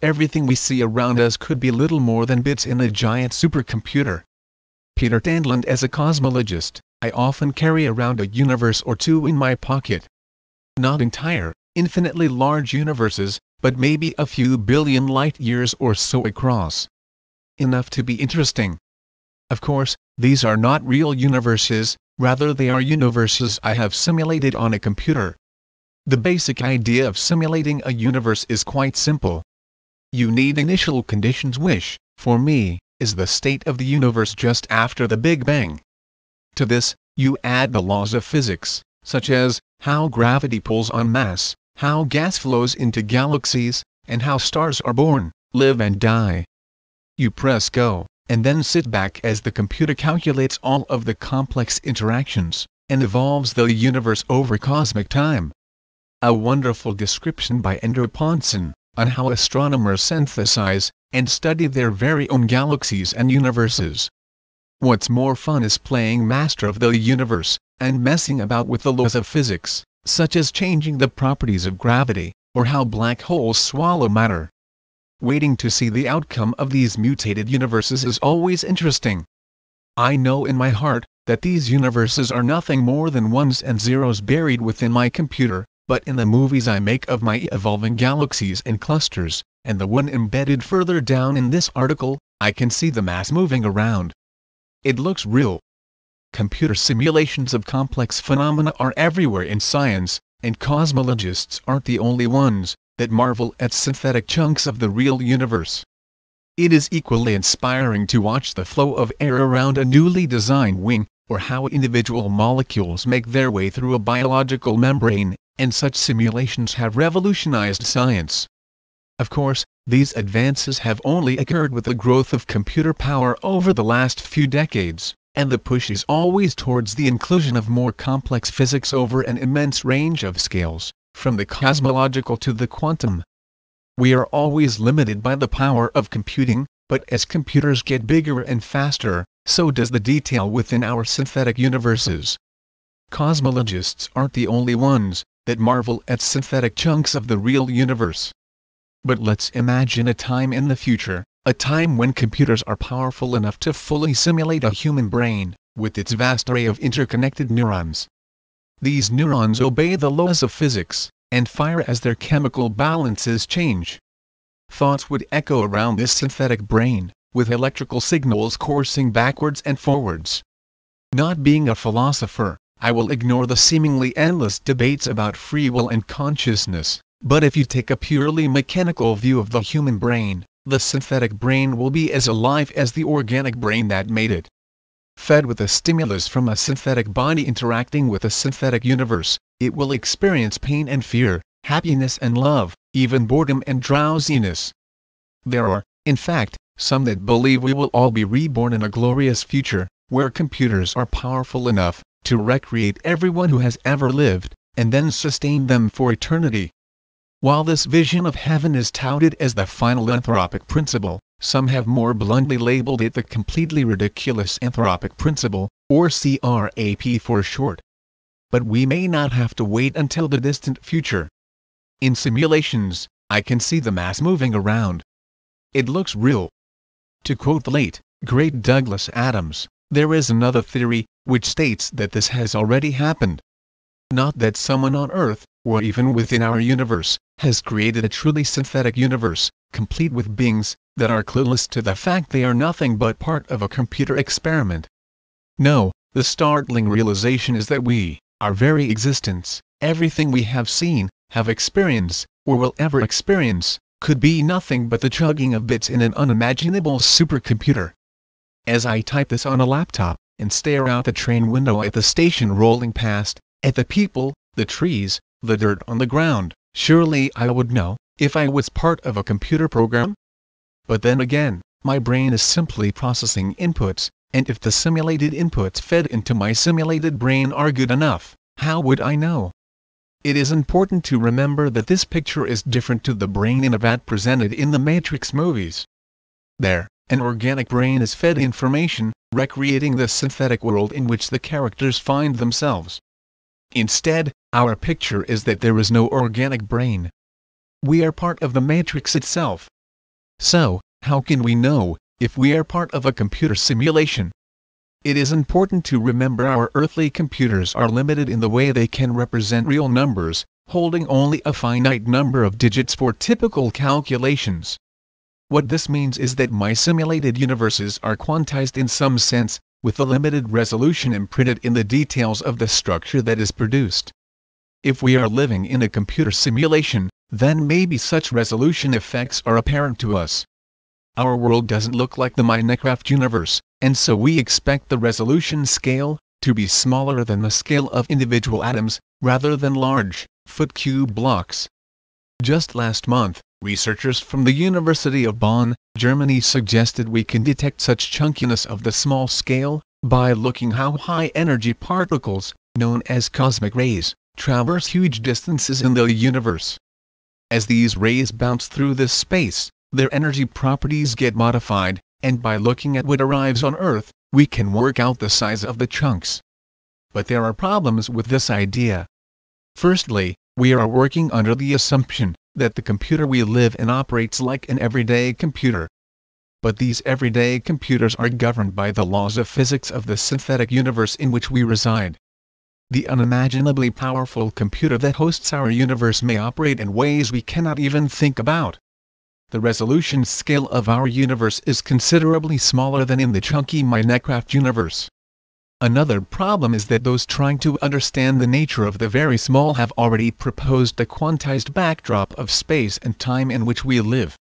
everything we see around us could be little more than bits in a giant supercomputer. Peter Dandland As a cosmologist, I often carry around a universe or two in my pocket. Not entire, infinitely large universes, but maybe a few billion light years or so across. Enough to be interesting. Of course, these are not real universes, rather they are universes I have simulated on a computer. The basic idea of simulating a universe is quite simple. You need initial conditions Wish for me, is the state of the universe just after the Big Bang. To this, you add the laws of physics, such as, how gravity pulls on mass, how gas flows into galaxies, and how stars are born, live and die. You press go, and then sit back as the computer calculates all of the complex interactions, and evolves the universe over cosmic time. A wonderful description by Ender Ponson on how astronomers synthesize and study their very own galaxies and universes. What's more fun is playing master of the universe and messing about with the laws of physics, such as changing the properties of gravity or how black holes swallow matter. Waiting to see the outcome of these mutated universes is always interesting. I know in my heart that these universes are nothing more than ones and zeros buried within my computer, but in the movies I make of my evolving galaxies and clusters, and the one embedded further down in this article, I can see the mass moving around. It looks real. Computer simulations of complex phenomena are everywhere in science, and cosmologists aren't the only ones that marvel at synthetic chunks of the real universe. It is equally inspiring to watch the flow of air around a newly designed wing, or how individual molecules make their way through a biological membrane and such simulations have revolutionized science. Of course, these advances have only occurred with the growth of computer power over the last few decades, and the push is always towards the inclusion of more complex physics over an immense range of scales, from the cosmological to the quantum. We are always limited by the power of computing, but as computers get bigger and faster, so does the detail within our synthetic universes. Cosmologists aren't the only ones, that marvel at synthetic chunks of the real universe. But let's imagine a time in the future, a time when computers are powerful enough to fully simulate a human brain, with its vast array of interconnected neurons. These neurons obey the laws of physics, and fire as their chemical balances change. Thoughts would echo around this synthetic brain, with electrical signals coursing backwards and forwards. Not being a philosopher, I will ignore the seemingly endless debates about free will and consciousness, but if you take a purely mechanical view of the human brain, the synthetic brain will be as alive as the organic brain that made it. Fed with a stimulus from a synthetic body interacting with a synthetic universe, it will experience pain and fear, happiness and love, even boredom and drowsiness. There are, in fact, some that believe we will all be reborn in a glorious future, where computers are powerful enough, to recreate everyone who has ever lived, and then sustain them for eternity. While this vision of heaven is touted as the final anthropic principle, some have more bluntly labeled it the completely ridiculous anthropic principle, or CRAP for short. But we may not have to wait until the distant future. In simulations, I can see the mass moving around. It looks real. To quote the late, great Douglas Adams, there is another theory, which states that this has already happened. Not that someone on Earth, or even within our universe, has created a truly synthetic universe, complete with beings that are clueless to the fact they are nothing but part of a computer experiment. No, the startling realization is that we, our very existence, everything we have seen, have experienced, or will ever experience, could be nothing but the chugging of bits in an unimaginable supercomputer. As I type this on a laptop, and stare out the train window at the station rolling past, at the people, the trees, the dirt on the ground. Surely I would know, if I was part of a computer program? But then again, my brain is simply processing inputs, and if the simulated inputs fed into my simulated brain are good enough, how would I know? It is important to remember that this picture is different to the brain in a vat presented in the Matrix movies. There, an organic brain is fed information, recreating the synthetic world in which the characters find themselves. Instead, our picture is that there is no organic brain. We are part of the matrix itself. So, how can we know, if we are part of a computer simulation? It is important to remember our earthly computers are limited in the way they can represent real numbers, holding only a finite number of digits for typical calculations. What this means is that my simulated universes are quantized in some sense, with the limited resolution imprinted in the details of the structure that is produced. If we are living in a computer simulation, then maybe such resolution effects are apparent to us. Our world doesn't look like the Minecraft universe, and so we expect the resolution scale to be smaller than the scale of individual atoms, rather than large, foot cube blocks. Just last month, Researchers from the University of Bonn, Germany suggested we can detect such chunkiness of the small scale by looking how high energy particles, known as cosmic rays, traverse huge distances in the universe. As these rays bounce through this space, their energy properties get modified, and by looking at what arrives on Earth, we can work out the size of the chunks. But there are problems with this idea. Firstly, we are working under the assumption that the computer we live in operates like an everyday computer. But these everyday computers are governed by the laws of physics of the synthetic universe in which we reside. The unimaginably powerful computer that hosts our universe may operate in ways we cannot even think about. The resolution scale of our universe is considerably smaller than in the chunky Minecraft universe. Another problem is that those trying to understand the nature of the very small have already proposed the quantized backdrop of space and time in which we live.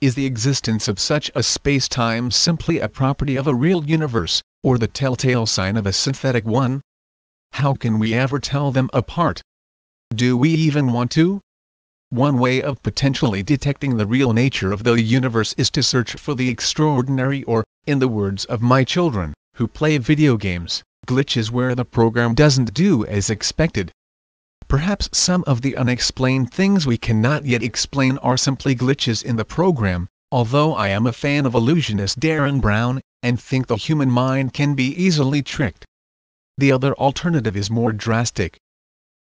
Is the existence of such a space-time simply a property of a real universe, or the telltale sign of a synthetic one? How can we ever tell them apart? Do we even want to? One way of potentially detecting the real nature of the universe is to search for the extraordinary or, in the words of my children, who play video games, glitches where the program doesn't do as expected. Perhaps some of the unexplained things we cannot yet explain are simply glitches in the program, although I am a fan of illusionist Darren Brown, and think the human mind can be easily tricked. The other alternative is more drastic.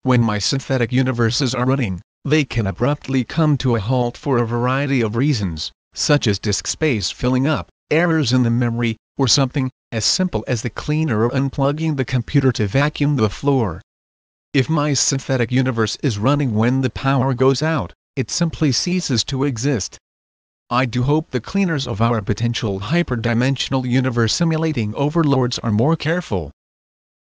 When my synthetic universes are running, they can abruptly come to a halt for a variety of reasons, such as disk space filling up, errors in the memory, or something as simple as the cleaner unplugging the computer to vacuum the floor. If my synthetic universe is running when the power goes out, it simply ceases to exist. I do hope the cleaners of our potential hyperdimensional universe simulating overlords are more careful.